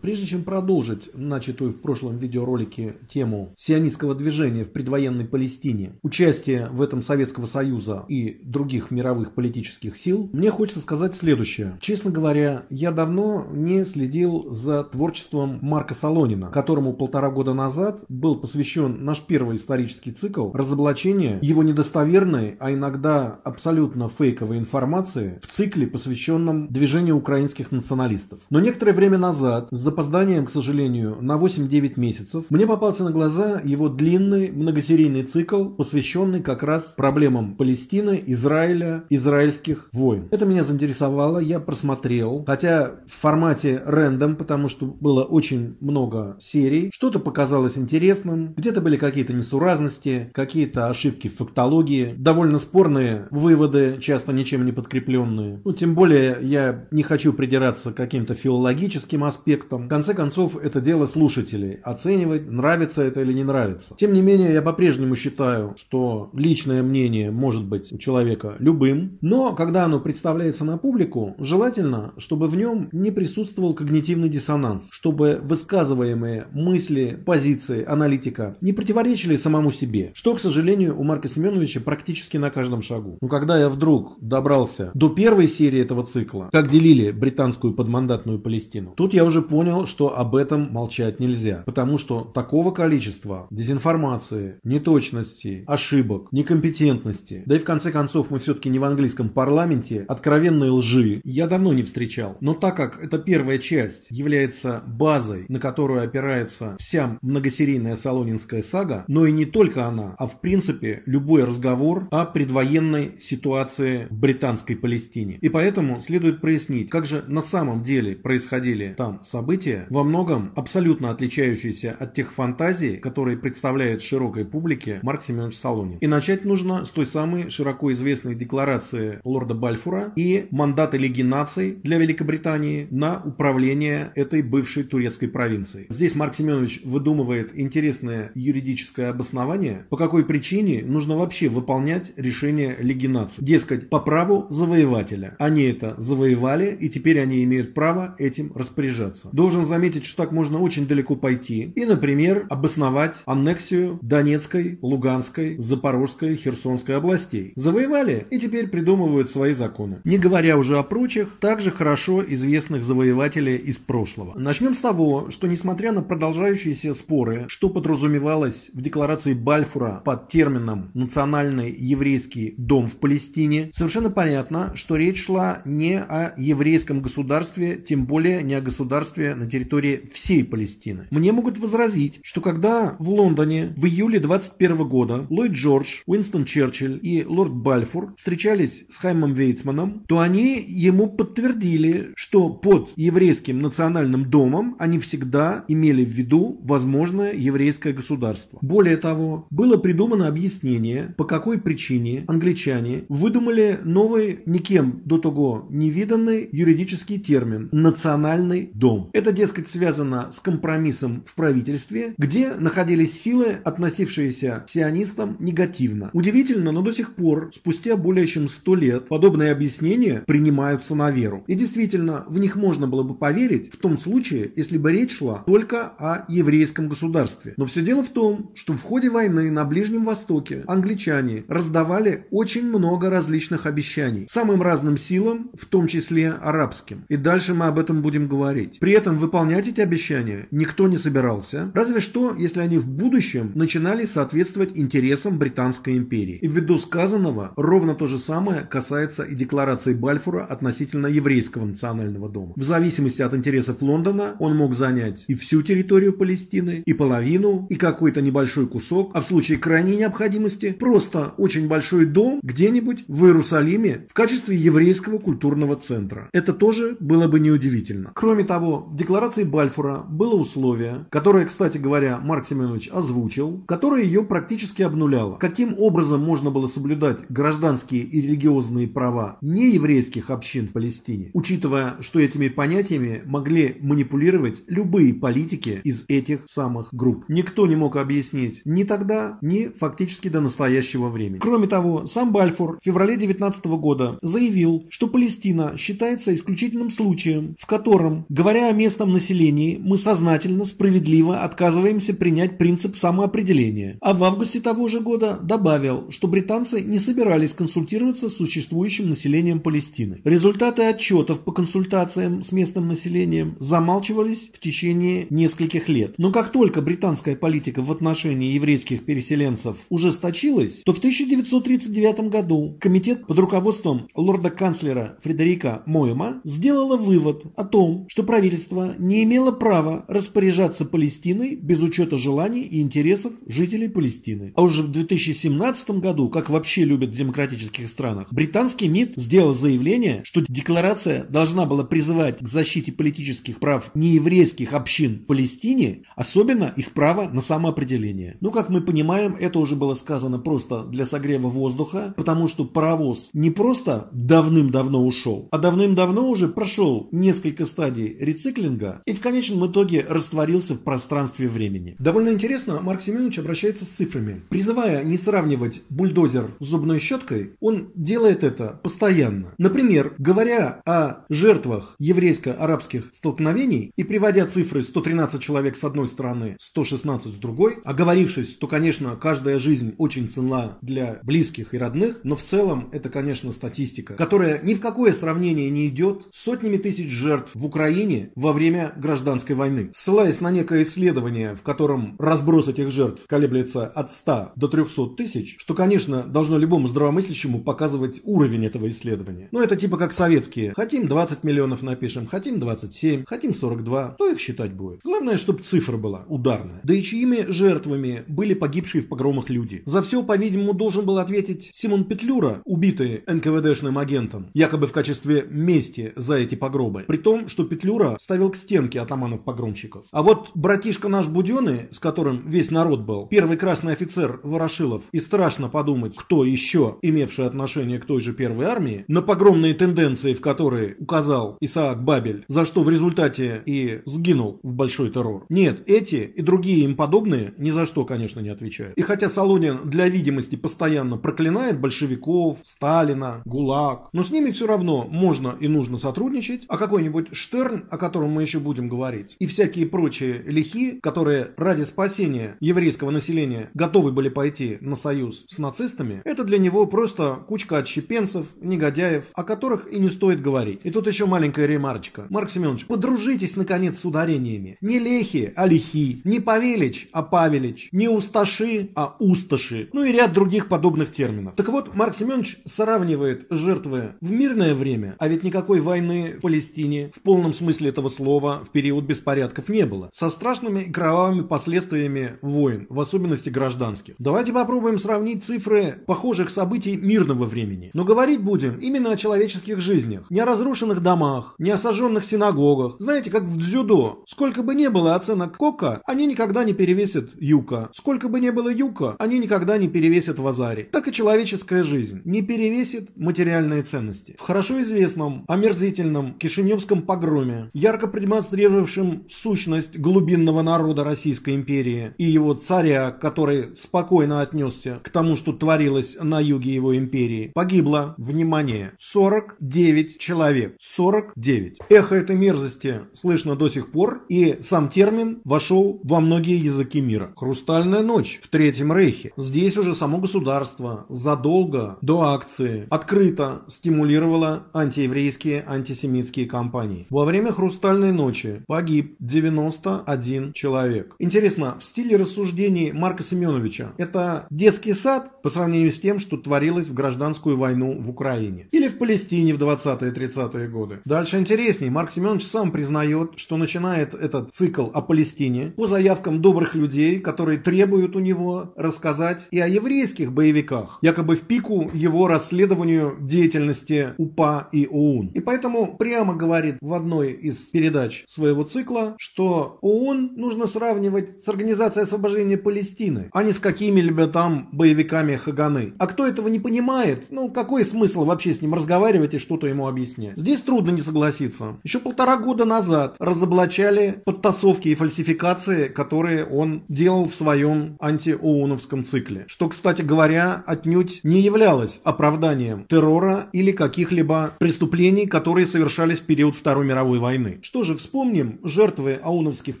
Прежде чем продолжить начатую в прошлом видеоролике тему сионистского движения в предвоенной Палестине, участие в этом Советского Союза и других мировых политических сил, мне хочется сказать следующее. Честно говоря, я давно не следил за творчеством Марка Солонина, которому полтора года назад был посвящен наш первый исторический цикл разоблачения его недостоверной, а иногда абсолютно фейковой информации в цикле, посвященном движению украинских националистов. Но некоторое время назад за Запозданием, к сожалению, на 8-9 месяцев, мне попался на глаза его длинный многосерийный цикл, посвященный как раз проблемам Палестины, Израиля, израильских войн. Это меня заинтересовало, я просмотрел, хотя в формате рендом, потому что было очень много серий, что-то показалось интересным, где-то были какие-то несуразности, какие-то ошибки в фактологии, довольно спорные выводы, часто ничем не подкрепленные. Ну, тем более я не хочу придираться к каким-то филологическим аспектам, в конце концов, это дело слушателей. Оценивать, нравится это или не нравится. Тем не менее, я по-прежнему считаю, что личное мнение может быть у человека любым, но когда оно представляется на публику, желательно, чтобы в нем не присутствовал когнитивный диссонанс, чтобы высказываемые мысли, позиции аналитика не противоречили самому себе, что, к сожалению, у Марка Семеновича практически на каждом шагу. Но когда я вдруг добрался до первой серии этого цикла, как делили британскую подмандатную Палестину, тут я уже понял, понял, что об этом молчать нельзя, потому что такого количества дезинформации, неточностей, ошибок, некомпетентности, да и в конце концов мы все-таки не в английском парламенте, откровенной лжи я давно не встречал. Но так как эта первая часть является базой, на которую опирается вся многосерийная Салонинская сага, но и не только она, а в принципе любой разговор о предвоенной ситуации в британской Палестине. И поэтому следует прояснить, как же на самом деле происходили там события, события, во многом абсолютно отличающиеся от тех фантазий, которые представляет широкой публике Марк Семенович Солонин. И начать нужно с той самой широко известной декларации лорда Бальфура и мандата Лиги наций для Великобритании на управление этой бывшей турецкой провинцией. Здесь Марк Семенович выдумывает интересное юридическое обоснование, по какой причине нужно вообще выполнять решение Лиги наций. Дескать, по праву завоевателя. Они это завоевали, и теперь они имеют право этим распоряжаться. До должен заметить, что так можно очень далеко пойти и, например, обосновать аннексию Донецкой, Луганской, Запорожской, Херсонской областей. Завоевали и теперь придумывают свои законы. Не говоря уже о прочих, также хорошо известных завоевателей из прошлого. Начнем с того, что несмотря на продолжающиеся споры, что подразумевалось в декларации Бальфура под термином «национальный еврейский дом в Палестине», совершенно понятно, что речь шла не о еврейском государстве, тем более не о государстве на территории всей Палестины. Мне могут возразить, что когда в Лондоне в июле 21 года Ллойд Джордж, Уинстон Черчилль и лорд Бальфур встречались с Хаймом Вейцманом, то они ему подтвердили, что под еврейским национальным домом они всегда имели в виду возможное еврейское государство. Более того, было придумано объяснение, по какой причине англичане выдумали новый никем до того невиданный юридический термин «национальный дом». Это это, дескать, связано с компромиссом в правительстве, где находились силы, относившиеся к сионистам негативно. Удивительно, но до сих пор, спустя более чем сто лет, подобные объяснения принимаются на веру. И действительно, в них можно было бы поверить в том случае, если бы речь шла только о еврейском государстве. Но все дело в том, что в ходе войны на Ближнем Востоке англичане раздавали очень много различных обещаний самым разным силам, в том числе арабским. И дальше мы об этом будем говорить. При этом этом выполнять эти обещания никто не собирался, разве что, если они в будущем начинали соответствовать интересам Британской империи. И ввиду сказанного, ровно то же самое касается и декларации Бальфура относительно еврейского национального дома. В зависимости от интересов Лондона он мог занять и всю территорию Палестины, и половину, и какой-то небольшой кусок, а в случае крайней необходимости просто очень большой дом где-нибудь в Иерусалиме в качестве еврейского культурного центра. Это тоже было бы неудивительно. Кроме того, декларации Бальфура было условие, которое, кстати говоря, Марк Семенович озвучил, которое ее практически обнуляло. Каким образом можно было соблюдать гражданские и религиозные права нееврейских общин в Палестине, учитывая, что этими понятиями могли манипулировать любые политики из этих самых групп. Никто не мог объяснить ни тогда, ни фактически до настоящего времени. Кроме того, сам Бальфур в феврале 19 года заявил, что Палестина считается исключительным случаем, в котором, говоря о местном местном населении мы сознательно, справедливо отказываемся принять принцип самоопределения, а в августе того же года добавил, что британцы не собирались консультироваться с существующим населением Палестины. Результаты отчетов по консультациям с местным населением замалчивались в течение нескольких лет. Но как только британская политика в отношении еврейских переселенцев ужесточилась, то в 1939 году комитет под руководством лорда-канцлера Фредерика Моема сделала вывод о том, что правительство государство не имело права распоряжаться Палестиной без учета желаний и интересов жителей Палестины. А уже в 2017 году, как вообще любят в демократических странах, британский МИД сделал заявление, что декларация должна была призывать к защите политических прав нееврейских общин в Палестине, особенно их право на самоопределение. Ну, как мы понимаем, это уже было сказано просто для согрева воздуха, потому что паровоз не просто давным-давно ушел, а давным-давно уже прошел несколько стадий рециклинга, холдинга и в конечном итоге растворился в пространстве времени. Довольно интересно, Марк Семенович обращается с цифрами. Призывая не сравнивать бульдозер с зубной щеткой, он делает это постоянно. Например, говоря о жертвах еврейско-арабских столкновений и приводя цифры 113 человек с одной стороны, 116 с другой, оговорившись, то, конечно, каждая жизнь очень ценна для близких и родных, но в целом это, конечно, статистика, которая ни в какое сравнение не идет с сотнями тысяч жертв в Украине во время время гражданской войны. Ссылаясь на некое исследование, в котором разброс этих жертв колеблется от 100 до 300 тысяч, что, конечно, должно любому здравомыслящему показывать уровень этого исследования. Но это типа как советские. Хотим 20 миллионов напишем, хотим 27, хотим 42, то их считать будет. Главное, чтобы цифра была ударная. Да и чьими жертвами были погибшие в погромах люди. За все, по-видимому, должен был ответить Симон Петлюра, убитый НКВДшным агентом, якобы в качестве мести за эти погробы. При том, что Петлюра ставил к стенке атаманов-погромщиков. А вот братишка наш Буденный, с которым весь народ был, первый красный офицер Ворошилов, и страшно подумать, кто еще, имевший отношение к той же первой армии, на погромные тенденции, в которые указал Исаак Бабель, за что в результате и сгинул в большой террор. Нет, эти и другие им подобные ни за что, конечно, не отвечают. И хотя Солонин для видимости постоянно проклинает большевиков, Сталина, ГУЛАГ, но с ними все равно можно и нужно сотрудничать, а какой-нибудь Штерн, о котором мы мы еще будем говорить, и всякие прочие лихи, которые ради спасения еврейского населения готовы были пойти на союз с нацистами, это для него просто кучка отщепенцев, негодяев, о которых и не стоит говорить. И тут еще маленькая ремарочка. Марк Семенович, подружитесь, наконец, с ударениями. Не лехи, а лихи. Не Павелич, а Павелич. Не усташи, а усташи. Ну и ряд других подобных терминов. Так вот, Марк Семенович сравнивает жертвы в мирное время, а ведь никакой войны в Палестине в полном смысле этого слова слова в период беспорядков не было, со страшными и кровавыми последствиями войн, в особенности гражданских. Давайте попробуем сравнить цифры похожих событий мирного времени. Но говорить будем именно о человеческих жизнях, не о разрушенных домах, не о сожженных синагогах. Знаете, как в дзюдо. Сколько бы ни было оценок Кока, они никогда не перевесят Юка. Сколько бы ни было Юка, они никогда не перевесят в Азаре. Так и человеческая жизнь не перевесит материальные ценности. В хорошо известном, омерзительном Кишиневском погроме ярко продемонстрировавшим сущность глубинного народа Российской империи и его царя, который спокойно отнесся к тому, что творилось на юге его империи, погибло, внимание, 49 человек. 49. Эхо этой мерзости слышно до сих пор, и сам термин вошел во многие языки мира. Хрустальная ночь в Третьем Рейхе. Здесь уже само государство задолго до акции открыто стимулировало антиеврейские, антисемитские кампании. Во время Хрустальной «Бессонной ночи» погиб 91 человек. Интересно, в стиле рассуждений Марка Семеновича это детский сад по сравнению с тем, что творилось в гражданскую войну в Украине или в Палестине в 20-30-е годы. Дальше интереснее. Марк Семенович сам признает, что начинает этот цикл о Палестине по заявкам добрых людей, которые требуют у него рассказать и о еврейских боевиках, якобы в пику его расследованию деятельности УПА и ОУН. И поэтому прямо говорит в одной из передач передач своего цикла, что ООН нужно сравнивать с Организацией освобождения Палестины, а не с какими-либо там боевиками Хаганы. А кто этого не понимает, ну какой смысл вообще с ним разговаривать и что-то ему объяснять? Здесь трудно не согласиться. Еще полтора года назад разоблачали подтасовки и фальсификации, которые он делал в своем антиооновском цикле. Что, кстати говоря, отнюдь не являлось оправданием террора или каких-либо преступлений, которые совершались в период Второй мировой войны. Что тоже вспомним жертвы ауновских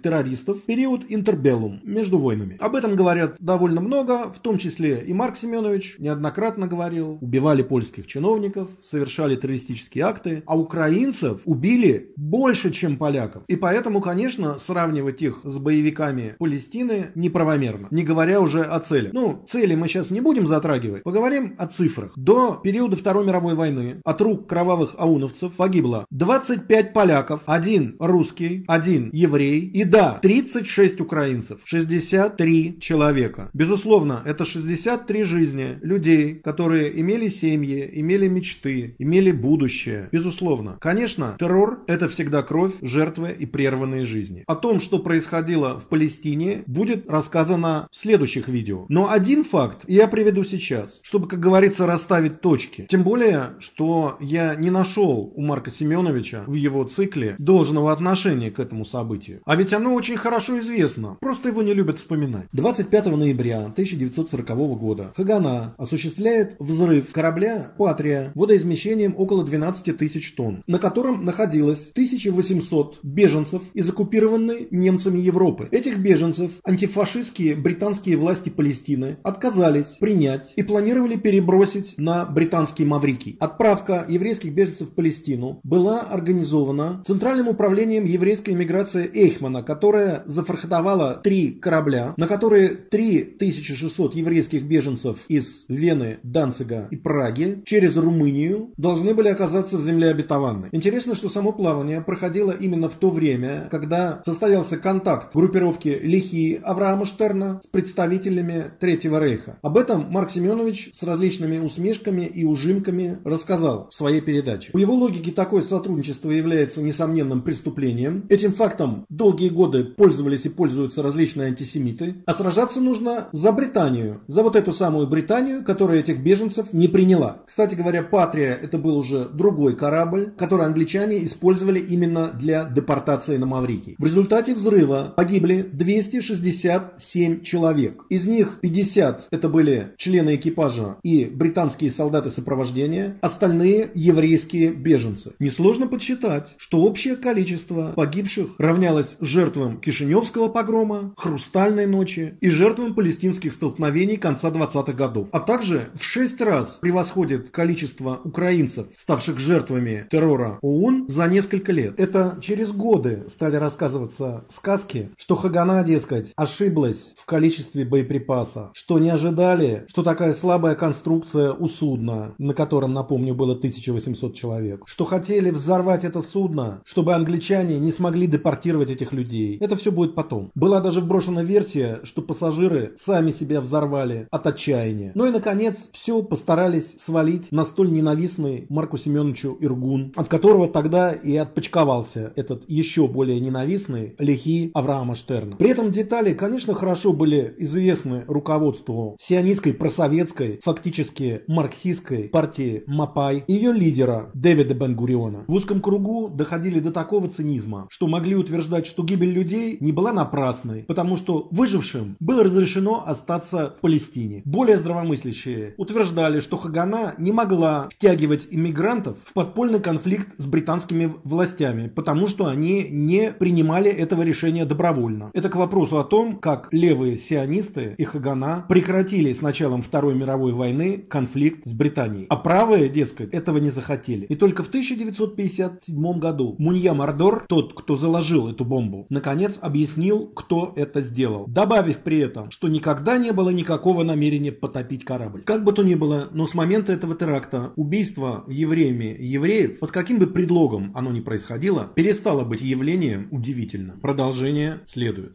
террористов в период интербеллум, между войнами. Об этом говорят довольно много, в том числе и Марк Семенович неоднократно говорил. Убивали польских чиновников, совершали террористические акты, а украинцев убили больше, чем поляков. И поэтому, конечно, сравнивать их с боевиками Палестины неправомерно, не говоря уже о цели. Ну, цели мы сейчас не будем затрагивать, поговорим о цифрах. До периода Второй мировой войны от рук кровавых ауновцев погибло 25 поляков, один русский, один еврей и да, 36 украинцев, 63 человека. Безусловно, это 63 жизни людей, которые имели семьи, имели мечты, имели будущее. Безусловно. Конечно, террор – это всегда кровь, жертвы и прерванные жизни. О том, что происходило в Палестине, будет рассказано в следующих видео. Но один факт я приведу сейчас, чтобы, как говорится, расставить точки. Тем более, что я не нашел у Марка Семеновича в его цикле должного серьезного отношения к этому событию. А ведь оно очень хорошо известно, просто его не любят вспоминать. 25 ноября 1940 года Хагана осуществляет взрыв корабля «Патрия» водоизмещением около 12 тысяч тонн, на котором находилось 1800 беженцев из оккупированной немцами Европы. Этих беженцев антифашистские британские власти Палестины отказались принять и планировали перебросить на британские Маврикий. Отправка еврейских беженцев в Палестину была организована Центральным управлением управлением еврейской эмиграции Эйхмана, которая зафрахтовала три корабля, на которые 3600 еврейских беженцев из Вены, Данцига и Праги через Румынию должны были оказаться в земле обетованной. Интересно, что само плавание проходило именно в то время, когда состоялся контакт группировки Лихи Авраама Штерна с представителями Третьего Рейха. Об этом Марк Семенович с различными усмешками и ужимками рассказал в своей передаче. У его логики такое сотрудничество является несомненным преступлением. Этим фактом долгие годы пользовались и пользуются различные антисемиты. А сражаться нужно за Британию, за вот эту самую Британию, которая этих беженцев не приняла. Кстати говоря, «Патрия» — это был уже другой корабль, который англичане использовали именно для депортации на Маврикий. В результате взрыва погибли 267 человек. Из них 50 — это были члены экипажа и британские солдаты сопровождения, остальные — еврейские беженцы. Несложно подсчитать, что общее количество количество погибших равнялось жертвам Кишиневского погрома, Хрустальной ночи и жертвам палестинских столкновений конца 20-х годов. А также в 6 раз превосходит количество украинцев, ставших жертвами террора ООН за несколько лет. Это через годы стали рассказываться сказки, что Хагана, дескать, ошиблась в количестве боеприпаса, что не ожидали, что такая слабая конструкция у судна, на котором, напомню, было 1800 человек, что хотели взорвать это судно, чтобы англичане англичане не смогли депортировать этих людей. Это все будет потом. Была даже вброшена версия, что пассажиры сами себя взорвали от отчаяния. Ну и, наконец, все постарались свалить на столь ненавистный Марку Семеновичу Иргун, от которого тогда и отпочковался этот еще более ненавистный лихи Авраама Штерна. При этом детали, конечно, хорошо были известны руководству сионистской, просоветской, фактически марксистской партии Мапай, ее лидера Дэвида Бенгуриона. В узком кругу доходили до такого такого цинизма, что могли утверждать, что гибель людей не была напрасной, потому что выжившим было разрешено остаться в Палестине. Более здравомыслящие утверждали, что Хагана не могла втягивать иммигрантов в подпольный конфликт с британскими властями, потому что они не принимали этого решения добровольно. Это к вопросу о том, как левые сионисты и Хагана прекратили с началом Второй мировой войны конфликт с Британией. А правые, дескать, этого не захотели. И только в 1957 году Муньяма Мордор, тот, кто заложил эту бомбу, наконец объяснил, кто это сделал, добавив при этом, что никогда не было никакого намерения потопить корабль. Как бы то ни было, но с момента этого теракта убийство евреями евреев, под каким бы предлогом оно ни происходило, перестало быть явлением удивительным. Продолжение следует.